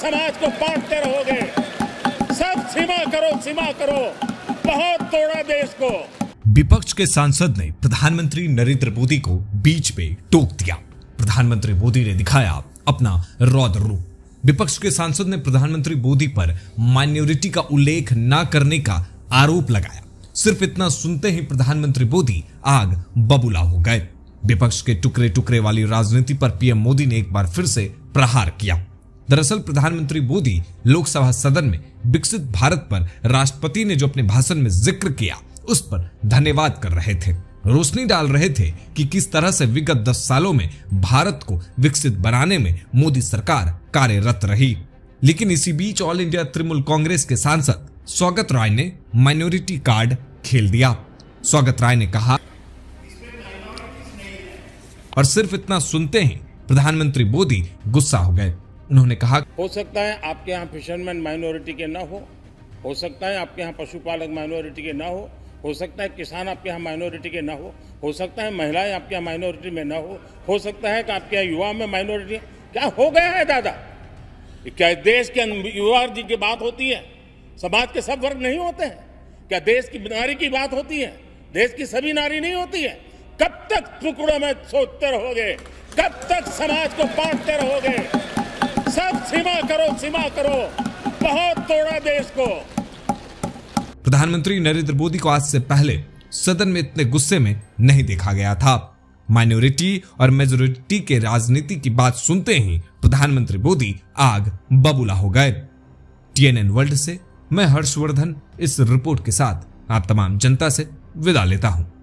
समाज को बांटते रहोगे सब सीमा करो सीमा करो बहुत तोड़ा देश को विपक्ष के सांसद ने प्रधानमंत्री नरेंद्र मोदी को बीच पे टोक दिया प्रधानमंत्री मोदी ने दिखाया अपना रौद्र रूप विपक्ष के सांसद ने प्रधानमंत्री मोदी पर माइनॉरिटी का उल्लेख न करने का आरोप लगाया सिर्फ इतना सुनते ही प्रधानमंत्री मोदी आग बबूला हो गए विपक्ष के टुकड़े टुकड़े वाली राजनीति पर पीएम मोदी ने एक बार फिर से प्रहार किया दरअसल प्रधानमंत्री मोदी लोकसभा सदन में विकसित भारत पर राष्ट्रपति ने जो अपने भाषण में जिक्र किया उस पर धन्यवाद कर रहे थे रोशनी डाल रहे थे कि किस तरह से विगत दस सालों में भारत को विकसित बनाने में मोदी सरकार कार्यरत रही लेकिन इसी बीच ऑल इंडिया तृणमूल कांग्रेस के सांसद स्वागत राय ने माइनॉरिटी कार्ड खेल दिया स्वागत राय ने कहा और सिर्फ इतना सुनते ही प्रधानमंत्री मोदी गुस्सा हो गए उन्होंने कहा हो सकता है आपके यहाँ फिशरमैन माइनॉरिटी के ना हो हो सकता है आपके यहाँ पशुपालक माइनॉरिटी के ना हो हो सकता है किसान आपके यहाँ माइनॉरिटी के ना हो हो सकता है महिलाएं आपके यहाँ माइनॉरिटी में ना हो हो सकता है कि आपके यहाँ युवा में माइनॉरिटी क्या हो गया है दादा क्या देश के युवा जी की बात होती है समाज के सब वर्ग नहीं होते हैं क्या देश की नारी की बात होती है देश की सभी नारी नहीं होती है कब तक टुकड़ों में सोचते रहोगे कब तक समाज को बांटते रहोगे करो क्षमा करो बहुत तोड़ा देश को प्रधानमंत्री नरेंद्र मोदी को आज से पहले सदन में इतने गुस्से में नहीं देखा गया था माइनॉरिटी और मेजोरिटी के राजनीति की बात सुनते ही प्रधानमंत्री मोदी आग बबूला हो गए टीएनएन वर्ल्ड से मैं हर्षवर्धन इस रिपोर्ट के साथ आप तमाम जनता से विदा लेता हूं